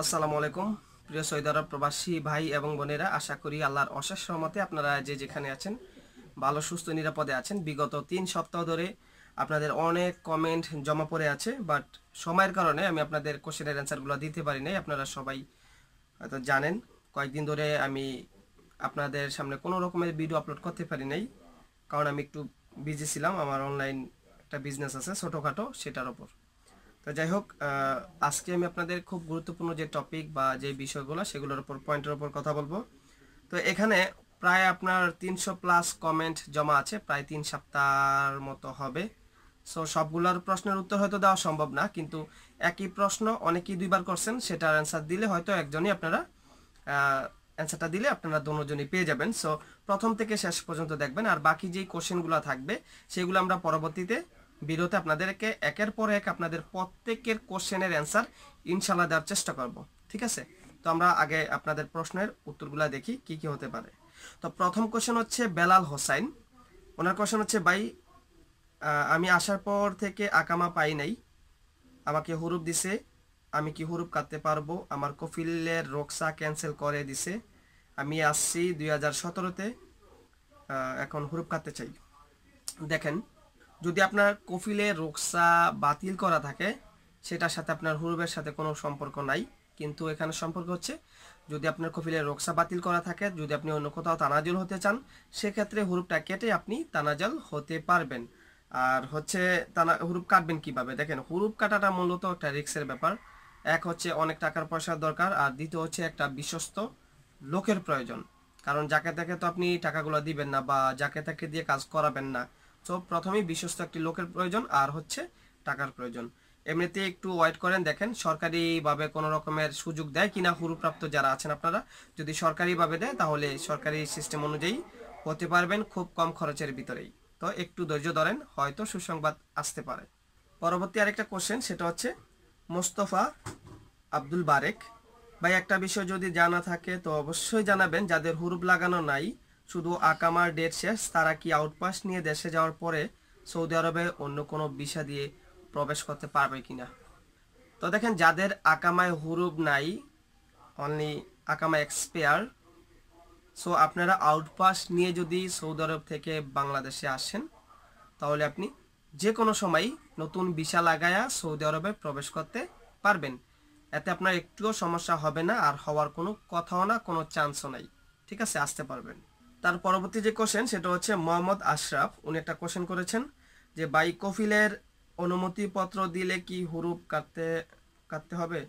আসসালামু আলাইকুম প্রিয় সৈদার প্রবাসী ভাই এবং বোনেরা আশা করি আল্লাহর অশেষ সহমতে আপনারা যে যেখানে আছেন ভালো সুস্থ নিরাপদে আছেন বিগত তিন সপ্তাহ ধরে আপনাদের অনেক কমেন্ট জমা পড়ে আছে বাট সময়ের কারণে আমি আপনাদের কোশ্চেনের অ্যান্সারগুলো দিতে পারি নাই আপনারা সবাই হয়তো জানেন কয়েকদিন ধরে আমি আপনাদের সামনে কোনো রকমের ভিডিও আপলোড করতে পারি নাই কারণ আমি একটু বিজি ছিলাম আমার অনলাইন একটা বিজনেস আছে ছোটোখাটো সেটার ওপর তো যাই হোক আজকে আমি আপনাদের খুব গুরুত্বপূর্ণ যে টপিক বা যে বিষয়গুলো সেগুলোর উপর পয়েন্টের উপর কথা বলবো তো এখানে প্রায় আপনার তিনশো প্লাস কমেন্ট জমা আছে প্রায় তিন সপ্তাহর মতো হবে সো সবগুলোর প্রশ্নের উত্তর হয়তো দেওয়া সম্ভব না কিন্তু একই প্রশ্ন অনেকেই দুইবার করছেন সেটার অ্যান্সার দিলে হয়তো একজনই আপনারা অ্যান্সারটা দিলে আপনারা দুজনই পেয়ে যাবেন সো প্রথম থেকে শেষ পর্যন্ত দেখবেন আর বাকি যেই কোশ্চেনগুলো থাকবে সেগুলো আমরা পরবর্তীতে ভিডিওতে আপনাদেরকে একের পর এক আপনাদের প্রত্যেকের কোশ্চেনের অ্যান্সার ইনশাল্লাহ দেওয়ার চেষ্টা করব ঠিক আছে তো আমরা আগে আপনাদের প্রশ্নের উত্তরগুলো দেখি কি কি হতে পারে তো প্রথম কোশ্চেন হচ্ছে বেলাল হোসাইন ওনার কোশ্চেন হচ্ছে ভাই আমি আসার পর থেকে আকামা পাই নাই আমাকে হুরুপ দিছে আমি কি হুরুপ কাটতে পারবো আমার কফিলের রোকসা ক্যান্সেল করে দিছে আমি আসছি দুই হাজার সতেরোতে এখন হুরুপ কাটতে চাই দেখেন যদি আপনার কফিলে রোকসা বাতিল করা থাকে সেটার সাথে আপনার হুরুবের সাথে কোনো সম্পর্ক নাই কিন্তু এখানে সম্পর্ক হচ্ছে যদি আপনার কফিলে রোকসা বাতিল করা থাকে যদি আপনি অন্য কোথাও তানাজল হতে চান সেক্ষেত্রে হুরুপটা কেটে আপনি তানাজল হতে পারবেন আর হচ্ছে তানা হুরুপ কাটবেন কিভাবে দেখেন হুরুপ কাটাটা মূলত একটা রিক্সের ব্যাপার এক হচ্ছে অনেক টাকার পয়সার দরকার আর দ্বিতীয় হচ্ছে একটা বিশ্বস্ত লোকের প্রয়োজন কারণ যাকে তাকে তো আপনি টাকাগুলো দিবেন না বা যাকে তাকে দিয়ে কাজ করাবেন না সো প্রথমেই বিশ্বস্ত একটি লোকের প্রয়োজন আর হচ্ছে টাকার প্রয়োজন এমনিতে একটু ওয়েট করেন দেখেন সরকারিভাবে কোনো রকমের সুযোগ দেয় কিনা হুরুপ্রাপ্ত যারা আছেন আপনারা যদি সরকারিভাবে দেয় তাহলে সরকারি সিস্টেম অনুযায়ী হতে পারবেন খুব কম খরচের ভিতরেই তো একটু ধৈর্য ধরেন হয়তো সুসংবাদ আসতে পারে পরবর্তী আরেকটা কোশ্চেন সেটা হচ্ছে মোস্তফা আব্দুল বারেক ভাই একটা বিষয় যদি জানা থাকে তো অবশ্যই জানাবেন যাদের হুরুপ লাগানো নাই শুধু আকামার ডেট শেষ তারা কি আউটপাস নিয়ে দেশে যাওয়ার পরে সৌদি আরবে অন্য কোনো ভিসা দিয়ে প্রবেশ করতে পারবে কিনা তো দেখেন যাদের আকামায় হুরুব নাই অনলি আকামা এক্সপেয়ার সো আপনারা আউটপাস নিয়ে যদি সৌদি আরব থেকে বাংলাদেশে আসেন তাহলে আপনি যে কোনো সময় নতুন ভিসা লাগায়া সৌদি আরবে প্রবেশ করতে পারবেন এতে আপনার একটুও সমস্যা হবে না আর হওয়ার কোনো কথাও না কোনো চান্সও নাই ঠিক আছে আসতে পারবেন তার পরবর্তী যে কোশ্চেন সেটা হচ্ছে মোহাম্মদ আশরাফ উনি একটা কোশ্চেন করেছেন যে বাইকোফিলের অনুমতিপত্র দিলে কি হুরুপ কাটতে কাটতে হবে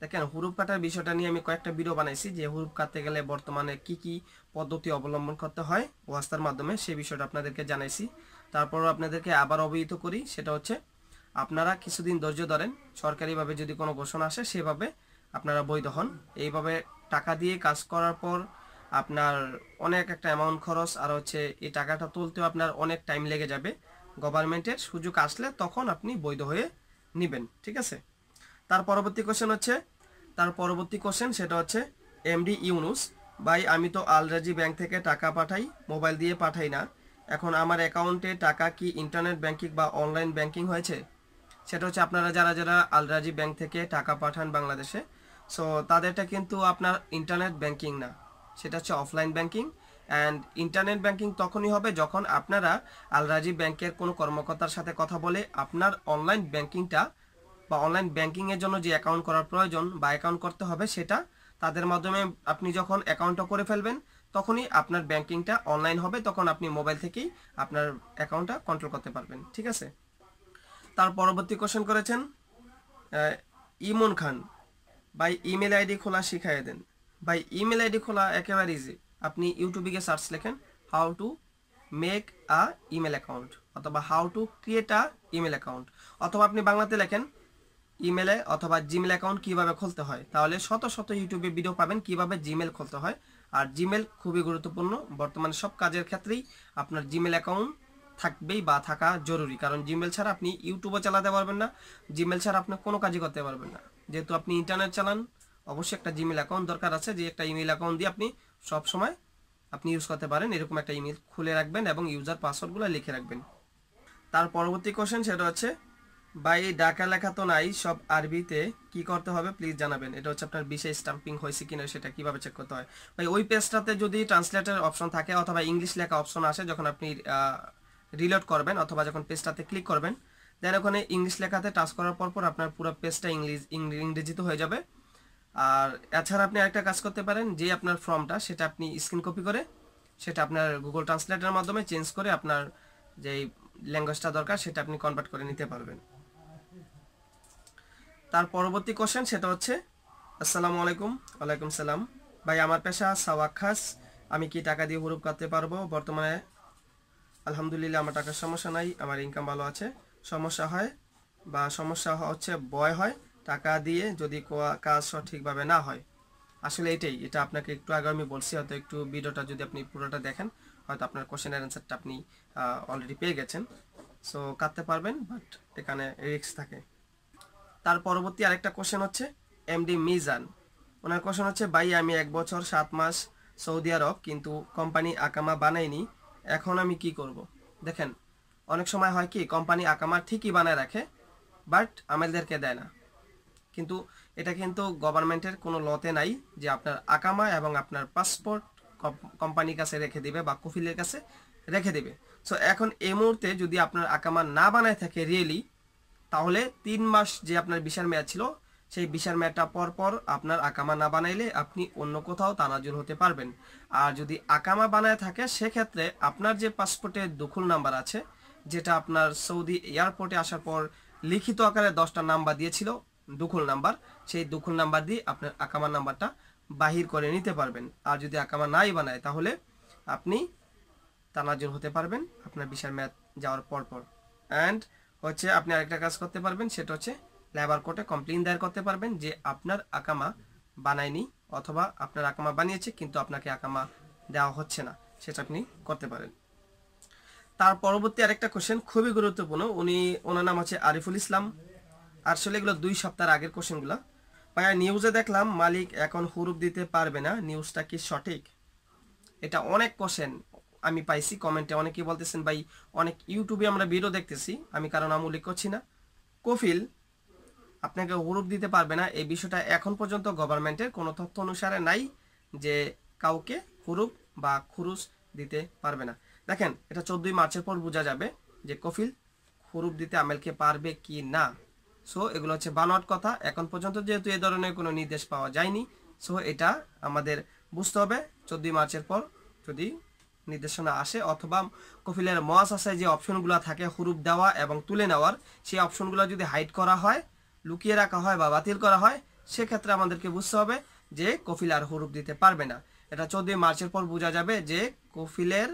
দেখেন হুরুপ কাটার বিষয়টা নিয়ে আমি কয়েকটা ভিডিও বানাইছি যে হুরুপ কাটতে গেলে বর্তমানে কি কি পদ্ধতি অবলম্বন করতে হয় ওয়াস্তার মাধ্যমে সেই বিষয়টা আপনাদেরকে জানাইছি তারপর আপনাদেরকে আবার অবহিত করি সেটা হচ্ছে আপনারা কিছুদিন ধৈর্য ধরেন সরকারিভাবে যদি কোনো ঘোষণা আসে সেভাবে আপনারা বৈধ হন এইভাবে টাকা দিয়ে কাজ করার পর আপনার অনেক একটা অ্যামাউন্ট খরচ আর হচ্ছে এই টাকাটা তুলতেও আপনার অনেক টাইম লেগে যাবে গভর্নমেন্টের সুযোগ আসলে তখন আপনি বৈধ হয়ে নেবেন ঠিক আছে তার পরবর্তী কোশ্চেন হচ্ছে তার পরবর্তী কোশ্চেন সেটা হচ্ছে এমডি ইউনুস ভাই আমি তো আলরাজি ব্যাংক থেকে টাকা পাঠাই মোবাইল দিয়ে পাঠাই না এখন আমার অ্যাকাউন্টে টাকা কি ইন্টারনেট ব্যাংকিং বা অনলাইন ব্যাংকিং হয়েছে সেটা হচ্ছে আপনারা যারা যারা আলরাজি ব্যাংক থেকে টাকা পাঠান বাংলাদেশে সো তাদেরটা কিন্তু আপনার ইন্টারনেট ব্যাংকিং না সেটা হচ্ছে offline banking and internet banking তখনই হবে যখন আপনারা আলরাজি ব্যাংকের কোনো কর্মকর্তার সাথে কথা বলে আপনার অনলাইন ব্যাংকিংটা বা অনলাইন ব্যাংকিংয়ের জন্য যে অ্যাকাউন্ট করার প্রয়োজন বা অ্যাকাউন্ট করতে হবে সেটা তাদের মাধ্যমে আপনি যখন অ্যাকাউন্টটা করে ফেলবেন তখনই আপনার ব্যাংকিংটা অনলাইন হবে তখন আপনি মোবাইল থেকেই আপনার অ্যাকাউন্টটা কন্ট্রোল করতে পারবেন ঠিক আছে তার পরবর্তী কোশ্চেন করেছেন ইমন খান বা ইমেল আইডি খোলা শিখাইয়ে দেন ভাই ইমেল আইডি খোলা একেবারে ইজি আপনি ইউটিউবে গিয়ে সার্চ লেখেন how to make a email account অথবা how to create a email account অথবা আপনি বাংলাতে লেখেন ইমেলে অথবা জিমেল অ্যাকাউন্ট কিভাবে খুলতে হয় তাহলে শত শত ইউটিউবে ভিডিও পাবেন কিভাবে জিমেল খুলতে হয় আর জিমেল খুবই গুরুত্বপূর্ণ বর্তমানে সব কাজের ক্ষেত্রেই আপনার জিমেল অ্যাকাউন্ট থাকবেই বা থাকা জরুরি কারণ জিমেল ছাড়া আপনি ইউটিউবও চালাতে পারবেন না জিমেল ছাড়া আপনি কোনো কাজই করতে পারবেন না যেহেতু আপনি ইন্টারনেট চালান অবশ্যই একটা জিমেল অ্যাকাউন্ট দরকার আছে যে একটা ইমেল অ্যাকাউন্ট দিয়ে আপনি সব সময় আপনি ইউজ করতে পারেন এরকম একটা ইমেল খুলে রাখবেন এবং ইউজার পাসওয়ার্ডগুলো লিখে রাখবেন তার পরবর্তী কোশ্চেন সেটা হচ্ছে বাই ডাকা লেখা তো নাই সব আরবিতে কি করতে হবে প্লিজ জানাবেন এটা হচ্ছে আপনার বিশেষ স্টাম্পিং হয়েছে কিনা সেটা কিভাবে চেক করতে হয় ভাই ওই পেজটাতে যদি ট্রান্সলেটার অপশন থাকে অথবা ইংলিশ লেখা অপশন আসে যখন আপনি রিলোড করবেন অথবা যখন পেজটাতে ক্লিক করবেন দেন ওখানে ইংলিশ লেখাতে টাচ করার পর পর আপনার পুরো পেজটা ইংলিশ ইংরেজিতে হয়ে যাবে আর এছাড়া আপনি আরেকটা কাজ করতে পারেন যে আপনার ফর্মটা সেটা আপনি স্ক্রিন কপি করে সেটা আপনার গুগল ট্রান্সলেটের মাধ্যমে চেঞ্জ করে আপনার যে ল্যাঙ্গুয়েজটা দরকার সেটা আপনি কনভার্ট করে নিতে পারবেন তার পরবর্তী কোশ্চেন সেটা হচ্ছে আসসালামু আলাইকুম ওয়ালাইকুম সালাম ভাই আমার পেশা সাওয়াক খাস আমি কি টাকা দিয়ে হুরুপ কাটতে পারবো বর্তমানে আলহামদুলিল্লাহ আমার টাকার সমস্যা নাই আমার ইনকাম ভালো আছে সমস্যা হয় বা সমস্যা হচ্ছে বয় হয় টাকা দিয়ে যদি কাজ সঠিকভাবে না হয় আসলে এটাই এটা আপনাকে একটু আগে আমি বলছি হয়তো একটু ভিডিওটা যদি আপনি পুরোটা দেখেন হয়তো আপনার কোশ্চেনের অ্যান্সারটা আপনি অলরেডি পেয়ে গেছেন সো কাটতে পারবেন বাট এখানে রিক্স থাকে তার পরবর্তী আরেকটা কোশ্চেন হচ্ছে এমডি মিজান ওনার কোশ্চেন হচ্ছে ভাই আমি এক বছর সাত মাস সৌদি আরব কিন্তু কোম্পানি আকামা বানাইনি এখন আমি কি করব। দেখেন অনেক সময় হয় কি কোম্পানি আকামা ঠিকই বানায় রাখে বাট আমাদেরকে দেয় না কিন্তু এটা কিন্তু গভর্নমেন্টের কোনো লতে নাই যে আপনার আকামা এবং আপনার পাসপোর্ট কোম্পানির কাছে রেখে দেবে বা কফিলের কাছে রেখে দেবে সো এখন এই মুহূর্তে যদি আপনার আকামা না বানায় থাকে রিয়েলি তাহলে তিন মাস যে আপনার বিশার মেয়াদ ছিল সেই বিশার মেয়াদটা পরপর আপনার আকামা না বানাইলে আপনি অন্য কোথাও তানাজুল হতে পারবেন আর যদি আকামা বানায় থাকে সেক্ষেত্রে আপনার যে পাসপোর্টে দখল নাম্বার আছে যেটা আপনার সৌদি এয়ারপোর্টে আসার পর লিখিত আকারে দশটা নাম্বার দিয়েছিল দুখুল নাম্বার সেই দুখুল নাম্বার দিয়ে আপনার আকামার নাম্বারটা বাহির করে নিতে পারবেন আর যদি আকামা নাই বানায় তাহলে আপনি তানাজুর হতে পারবেন আপনার বিশাল ম্যাথ যাওয়ার পর পর অ্যান্ড হচ্ছে আপনি আরেকটা কাজ করতে পারবেন সেটা হচ্ছে লেবার কোর্টে কমপ্লেন দায়ের করতে পারবেন যে আপনার আকামা বানায়নি অথবা আপনার আকামা বানিয়েছে কিন্তু আপনাকে আকামা দেওয়া হচ্ছে না সেটা আপনি করতে পারেন তার পরবর্তী আরেকটা কোশ্চেন খুবই গুরুত্বপূর্ণ উনি ওনার নাম হচ্ছে আরিফুল ইসলাম আসলে এগুলো দুই সপ্তাহের আগের কোশ্চেনগুলো ভাইয়া নিউজে দেখলাম মালিক এখন হুরুপ দিতে পারবে না নিউজটা কি সঠিক এটা অনেক কোশ্চেন আমি পাইছি কমেন্টে অনেকেই বলতেছেন ভাই অনেক ইউটিউবে আমরা ভিডিও দেখতেছি আমি কারণ নাম উল্লেখ করছি না কফিল আপনাকে হুরুপ দিতে পারবে না এই বিষয়টা এখন পর্যন্ত গভর্নমেন্টের কোনো তথ্য অনুসারে নাই যে কাউকে হুরুপ বা খুরুশ দিতে পারবে না দেখেন এটা চোদ্দই মার্চের পর বোঝা যাবে যে কফিল হুরুপ দিতে আমেলকে পারবে কি না সো এগুলো হচ্ছে বানোয়াট কথা এখন পর্যন্ত যেহেতু এ ধরনের কোনো নির্দেশ পাওয়া যায়নি সো এটা আমাদের বুঝতে হবে চোদ্দই মার্চের পর যদি নির্দেশনা আসে অথবা কফিলের আসায় যে অপশনগুলো থাকে হুরুপ দেওয়া এবং তুলে নেওয়ার সেই অপশনগুলো যদি হাইট করা হয় লুকিয়ে রাখা হয় বা বাতিল করা হয় সেক্ষেত্রে আমাদেরকে বুঝতে হবে যে কফিল আর হুরুপ দিতে পারবে না এটা চোদ্দই মার্চের পর বোঝা যাবে যে কফিলের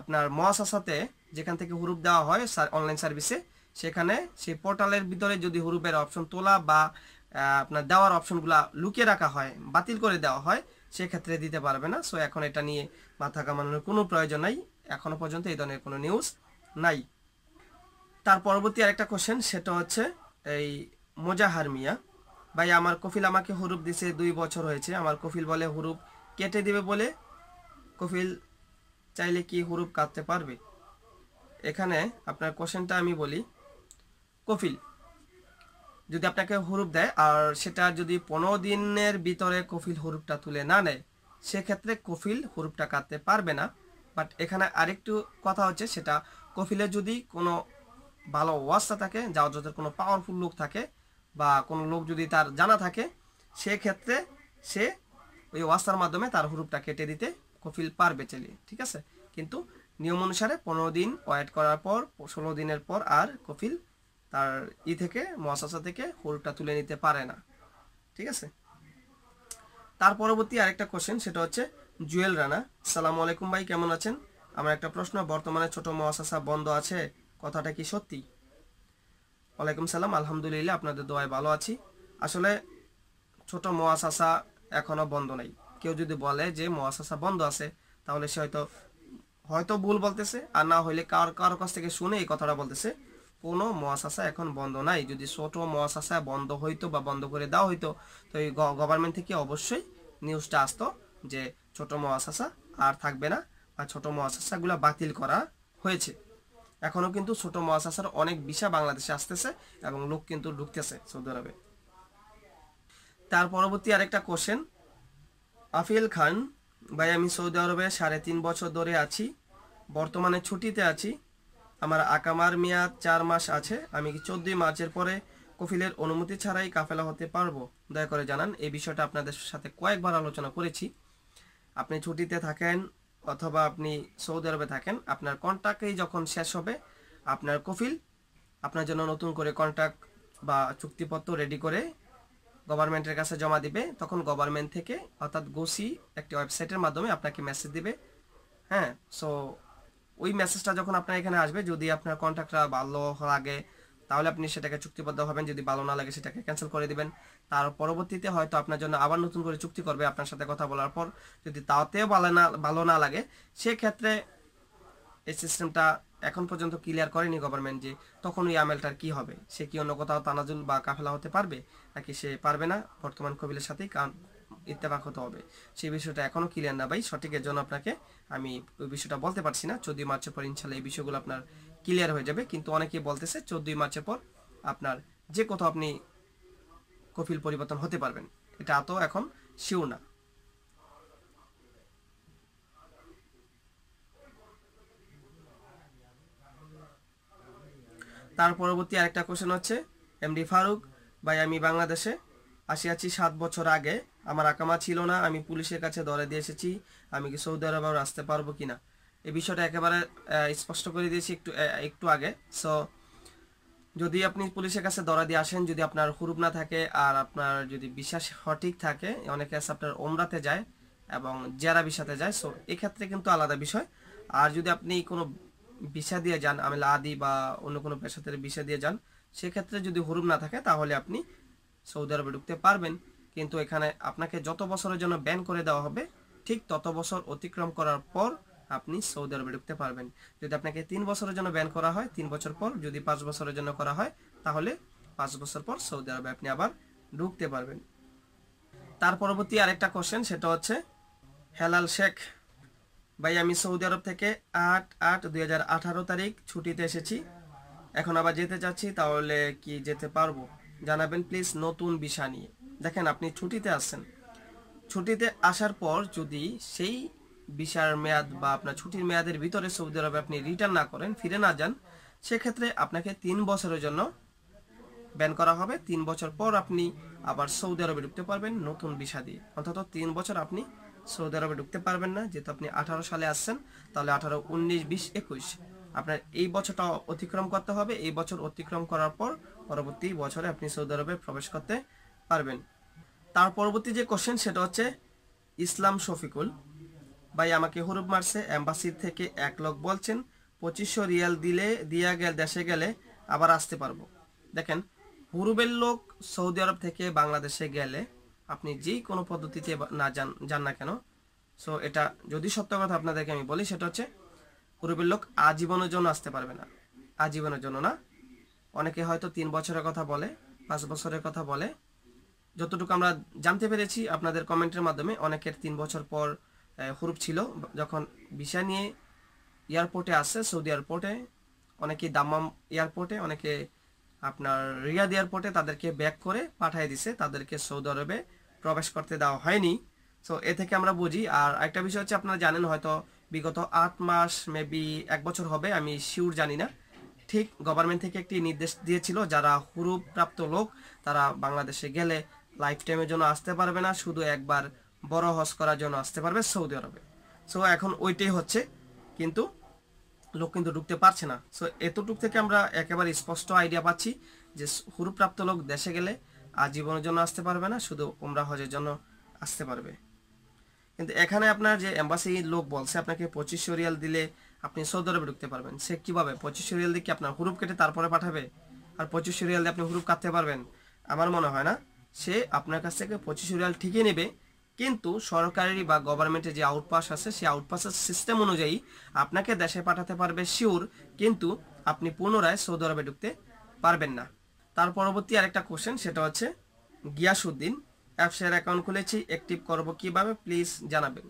আপনার আসাতে যেখান থেকে হুরুপ দেওয়া হয় অনলাইন সার্ভিসে সেখানে সেই পোর্টালের ভিতরে যদি হরুপের অপশন তোলা বা আপনার দেওয়ার অপশনগুলা লুকিয়ে রাখা হয় বাতিল করে দেওয়া হয় সেক্ষেত্রে দিতে পারবে না সো এখন এটা নিয়ে মাথা কামানোর কোনো প্রয়োজন নাই এখনও পর্যন্ত এই ধরনের কোনো নিউজ নাই তার পরবর্তী আরেকটা কোশ্চেন সেটা হচ্ছে এই মোজাহার মিয়া ভাই আমার কফিল আমাকে হরুপ দিছে দুই বছর হয়েছে আমার কফিল বলে হরুপ কেটে দিবে বলে কফিল চাইলে কি হরুপ কাটতে পারবে এখানে আপনার কোশ্চেনটা আমি বলি কফিল যদি আপনাকে হরুপ দেয় আর সেটা যদি পনেরো দিনের ভিতরে কফিল হরুপটা তুলে না নেয় সেক্ষেত্রে কফিল হরুপটা কাটতে পারবে না বাট এখানে আরেকটু কথা হচ্ছে সেটা কফিলে যদি কোনো ভালো ওয়াস্তা থাকে যা যাদের কোনো পাওয়ারফুল লোক থাকে বা কোনো লোক যদি তার জানা থাকে সেক্ষেত্রে সে ওই ওয়াস্তার মাধ্যমে তার হুরুপটা কেটে দিতে কফিল পারবে চালিয়ে ঠিক আছে কিন্তু নিয়ম অনুসারে পনেরো দিন ওয়েট করার পর ষোলো দিনের পর আর কফিল তার ই থেকে মহাশাসা থেকে হোলটা তুলে নিতে পারে না ঠিক আছে তার পরবর্তী আরেকটা কোশ্চেন সেটা হচ্ছে জুয়েল রানা সালাম আলাইকুম ভাই কেমন আছেন আমার একটা প্রশ্ন বর্তমানে ছোট মহাশাসা বন্ধ আছে কথাটা কি সত্যি ওয়ালাইকুম সালাম আলহামদুলিল্লাহ আপনাদের দোয়ায় ভালো আছি আসলে ছোট মহাশাসা এখনও বন্ধ নাই কেউ যদি বলে যে মহাশাসা বন্ধ আছে তাহলে সে হয়তো হয়তো ভুল বলতেছে আর না হইলে কার কারো কাছ থেকে শুনে এই কথাটা বলতেছে কোনো মহাশাসা এখন বন্ধ নাই যদি ছোট মহাশাসা বন্ধ হইতো বা বন্ধ করে দেওয়া হইতো তো এই গভর্নমেন্ট থেকে অবশ্যই নিউজটা আসতো যে ছোট মহাশাসা আর থাকবে না বা ছোট মহাশাসাগুলো বাতিল করা হয়েছে এখনও কিন্তু ছোট মহাশাসার অনেক বিষয় বাংলাদেশে আসতেছে এবং লোক কিন্তু ঢুকতেছে সৌদি আরবে তার পরবর্তী আরেকটা কোশ্চেন আফিল খান ভাই আমি সৌদি আরবে সাড়ে তিন বছর ধরে আছি বর্তমানে ছুটিতে আছি আমার আকামার মেয়াদ চার মাস আছে আমি কি চোদ্দই মার্চের পরে কফিলের অনুমতি ছাড়াই কাফেলা হতে পারবো দয়া করে জানান এই বিষয়টা আপনাদের সাথে কয়েকবার আলোচনা করেছি আপনি ছুটিতে থাকেন অথবা আপনি সৌদি আরবে থাকেন আপনার কন্ট্রাক্টেই যখন শেষ হবে আপনার কফিল আপনার জন্য নতুন করে কন্ট্রাক্ট বা চুক্তিপত্র রেডি করে গভর্নমেন্টের কাছে জমা দিবে তখন গভর্নমেন্ট থেকে অর্থাৎ গোসি একটি ওয়েবসাইটের মাধ্যমে আপনাকে মেসেজ দিবে হ্যাঁ সো ওই মেসেজটা যখন আপনার এখানে আসবে যদি আপনার কন্ট্রাক্টটা ভালো লাগে তাহলে আপনি সেটাকে চুক্তিবদ্ধ হবেন যদি ভালো না লাগে সেটাকে ক্যান্সেল করে দিবেন তার পরবর্তীতে হয়তো আপনার জন্য আবার নতুন করে চুক্তি করবে আপনার সাথে কথা বলার পর যদি তাতেও ভালো না ভালো না লাগে সেক্ষেত্রে এই সিস্টেমটা এখন পর্যন্ত ক্লিয়ার করেনি গভর্নমেন্ট যে তখন ওই আমেলটার কি হবে সে কি অন্য কোথাও তানাজুল বা কাফেলা হতে পারবে নাকি সে পারবে না বর্তমান কবিলের সাথেই কারণ ইত্তেফাক হতে হবে সেই বিষয়টা এখনও ক্লিয়ার না ভাই সঠিকের জন্য আপনাকে আমি ওই বিষয়টা বলতে পারছি না চোদ্দই মার্চের পর ইনশাল্লাহ এই বিষয়গুলো আপনার ক্লিয়ার হয়ে যাবে কিন্তু অনেকেই বলতেছে চোদ্দই মার্চের পর আপনার যে কোথাও আপনি কফিল পরিবর্তন হতে পারবেন এটা তো এখন শিও না তার পরবর্তী আরেকটা কোশ্চেন হচ্ছে এমডি ফারুক ভাই আমি বাংলাদেশে আসিয়াছি সাত বছর আগে আমার আকামা ছিল না আমি পুলিশের কাছে ধরে দিয়ে এসেছি আমি কি সৌদি আরব আসতে পারবো কি না এই বিষয়টা একেবারে স্পষ্ট করে দিয়েছি একটু একটু আগে সো যদি আপনি পুলিশের কাছে ধরা দিয়ে আসেন যদি আপনার হুরুপ না থাকে আর আপনার যদি বিশ্বাস সঠিক থাকে অনেকে আছে আপনার ওমরাতে যায় এবং জেরা বিষাতে যায় সো এক্ষেত্রে কিন্তু আলাদা বিষয় আর যদি আপনি কোনো বিষা দিয়ে যান আমি লাদি বা অন্য কোনো পেশাতে বিষা দিয়ে যান সেক্ষেত্রে যদি হুরুপ না থাকে তাহলে আপনি সৌদি আরবে ঢুকতে পারবেন কিন্তু এখানে আপনাকে যত বছরের জন্য ব্যান করে দেওয়া হবে ঠিক তত বছর অতিক্রম করার পর আপনি সৌদি আরবে ঢুকতে পারবেন যদি আপনাকে তিন বছরের জন্য ব্যান করা হয় তিন বছর পর যদি পাঁচ বছরের জন্য করা হয় তাহলে পাঁচ বছর পর সৌদি আরবে আপনি আবার ঢুকতে পারবেন তার পরবর্তী আরেকটা কোশ্চেন সেটা হচ্ছে হেলাল শেখ ভাই আমি সৌদি আরব থেকে আট আট দুই তারিখ ছুটিতে এসেছি এখন আবার যেতে চাচ্ছি তাহলে কি যেতে পারবো জানাবেন প্লিজ নতুন বিষা নিয়ে দেখেন আপনি ছুটিতে আসছেন ছুটিতে আসার পর যদি সেই ভিসার মেয়াদ বা আপনার ছুটির মেয়াদের ভিতরে সৌদি আরবে আপনি রিটার্ন না করেন ফিরে না যান সেক্ষেত্রে আপনাকে তিন বছরের জন্য ব্যান করা হবে তিন বছর পর আপনি আবার সৌদি আরবে ঢুকতে পারবেন নতুন ভিসা দিয়ে অন্তত তিন বছর আপনি সৌদি আরবে ঢুকতে পারবেন না যেহেতু আপনি আঠারো সালে আসছেন তাহলে আঠারো উনিশ বিশ একুশ আপনার এই বছরটা অতিক্রম করতে হবে এই বছর অতিক্রম করার পর পরবর্তী বছরে আপনি সৌদি আরবে প্রবেশ করতে পারবেন তার পরবর্তী যে কোশ্চেন সেটা হচ্ছে ইসলাম শফিকুল ভাই আমাকে হরুপ মারছে অ্যাম্বাসির থেকে এক লোক বলছেন পঁচিশশো রিয়াল দিলে দিয়া গেল দেশে গেলে আবার আসতে পারবো দেখেন হুরুবের লোক সৌদি আরব থেকে বাংলাদেশে গেলে আপনি যেই কোনো পদ্ধতিতে না যান যান না কেন সো এটা যদি সত্য কথা আপনাদেরকে আমি বলি সেটা হচ্ছে হুরুবের লোক আজীবনের জন্য আসতে পারবে না আজীবনের জন্য না অনেকে হয়তো তিন বছরের কথা বলে পাঁচ বছরের কথা বলে যতটুকু আমরা জানতে পেরেছি আপনাদের কমেন্টের মাধ্যমে অনেকের তিন বছর পর হুরুপ ছিল যখন ভিসা নিয়ে এয়ারপোর্টে আসে সৌদি এয়ারপোর্টে অনেকে দাম্মাম এয়ারপোর্টে অনেকে আপনার রিয়াদ এয়ারপোর্টে তাদেরকে ব্যাক করে পাঠিয়ে দিছে তাদেরকে সৌদি আরবে প্রবেশ করতে দেওয়া হয়নি সো এ থেকে আমরা বুঝি আর একটা বিষয় হচ্ছে আপনারা জানেন হয়তো বিগত আট মাস মেবি এক বছর হবে আমি শিওর জানি না ঠিক গভর্নমেন্ট থেকে একটি নির্দেশ দিয়েছিল যারা হুরুপ প্রাপ্ত লোক তারা বাংলাদেশে গেলে লাইফ টাইমের জন্য আসতে পারবে না শুধু একবার বড় হজ করার জন্য আসতে পারবে সৌদি আরবে সো এখন ওইটাই হচ্ছে কিন্তু লোক কিন্তু ঢুকতে পারছে না সো এতটুক থেকে আমরা একেবারে স্পষ্ট আইডিয়া পাচ্ছি যে হুরুপ্রাপ্ত লোক দেশে গেলে আজীবনের জন্য আসতে পারবে না শুধু উমরা হজের জন্য আসতে পারবে কিন্তু এখানে আপনার যে এম্বাসি লোক বলছে আপনাকে পঁচিশশো রিয়াল দিলে আপনি সৌদি আরবে ঢুকতে পারবেন সে কীভাবে পঁচিশশো রিয়াল দিয়ে কি আপনার হুরুপ কেটে তারপরে পাঠাবে আর পঁচিশশো রিয়াল দিয়ে আপনি হুরুপ কাটতে পারবেন আমার মনে হয় না সে আপনার কাছ থেকে পঁচিশ রিয়াল ঠিকই নেবে কিন্তু সরকারি বা গভর্নমেন্টে যে আউটপাস আছে সেই আউটপাসের সিস্টেম অনুযায়ী আপনাকে দেশে পাঠাতে পারবে শিওর কিন্তু আপনি পুনরায় সৌদি আরবে ঢুকতে পারবেন না তার পরবর্তী আরেকটা কোশ্চেন সেটা হচ্ছে গিয়াসুদ্দিন অ্যাপসের অ্যাকাউন্ট খুলেছি অ্যাক্টিভ করব কিভাবে প্লিজ জানাবেন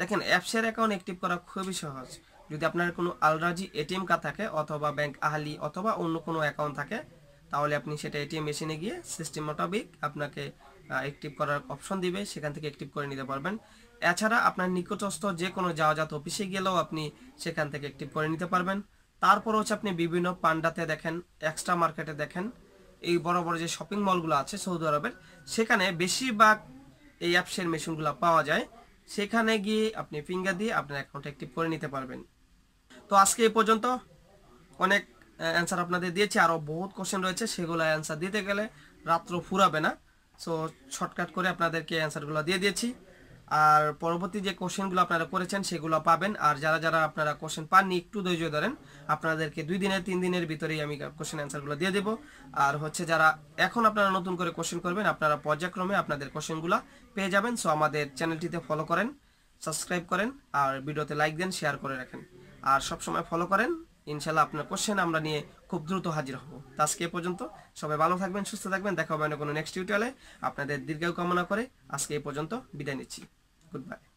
দেখেন অ্যাপসের অ্যাকাউন্ট অ্যাক্টিভ করা খুবই সহজ যদি আপনার কোনো আলরাজি এটিএম কার্ড থাকে অথবা ব্যাংক আহালি অথবা অন্য কোনো অ্যাকাউন্ট থাকে তাহলে আপনি সেটা এটিএম মেশিনে গিয়ে সিস্টেম মোতাবেক আপনাকে অ্যাক্টিভ করার অপশন দিবে সেখান থেকে অ্যাক্টিভ করে নিতে পারবেন এছাড়া আপনার নিকটস্থ যে কোনো যাওয়াজাত অফিসে গেলেও আপনি সেখান থেকে অ্যাক্টিভ করে নিতে পারবেন তারপর হচ্ছে আপনি বিভিন্ন পান্ডাতে দেখেন এক্সট্রা মার্কেটে দেখেন এই বড় বড় যে শপিং মলগুলো আছে সৌদি আরবের সেখানে বেশিরভাগ এই অ্যাপসের মেশিনগুলো পাওয়া যায় সেখানে গিয়ে আপনি ফিঙ্গার দিয়ে আপনার অ্যাকাউন্ট অ্যাক্টিভ করে নিতে পারবেন তো আজকে এই পর্যন্ত অনেক অ্যান্সার আপনাদের দিয়েছি আরও বহুত কোশ্চেন রয়েছে সেগুলো অ্যান্সার দিতে গেলে রাত্র ফুরাবে না সো শর্টকাট করে আপনাদেরকে অ্যান্সারগুলো দিয়ে দিয়েছি আর পরবর্তী যে কোশ্চেনগুলো আপনারা করেছেন সেগুলো পাবেন আর যারা যারা আপনারা কোশ্চেন পাননি একটু ধৈর্য ধরেন আপনাদেরকে দুই দিনের তিন দিনের ভিতরেই আমি কোশ্চেন অ্যান্সারগুলো দিয়ে দেবো আর হচ্ছে যারা এখন আপনারা নতুন করে কোশ্চেন করবেন আপনারা পর্যায়ক্রমে আপনাদের কোশ্চেনগুলো পেয়ে যাবেন সো আমাদের চ্যানেলটিতে ফলো করেন সাবস্ক্রাইব করেন আর ভিডিওতে লাইক দেন শেয়ার করে রাখেন আর সবসময় ফলো করেন ইনশাল্লাহ আপনার কোশ্চেন আমরা নিয়ে খুব দ্রুত হাজির হব আজকে পর্যন্ত সবাই ভালো থাকবেন সুস্থ থাকবেন দেখা হবে না কোনো নেক্সট টিউটোরিয়ালে আপনাদের দীর্ঘায়ু কামনা করে আজকে এই পর্যন্ত বিদায় নিচ্ছি গুড বাই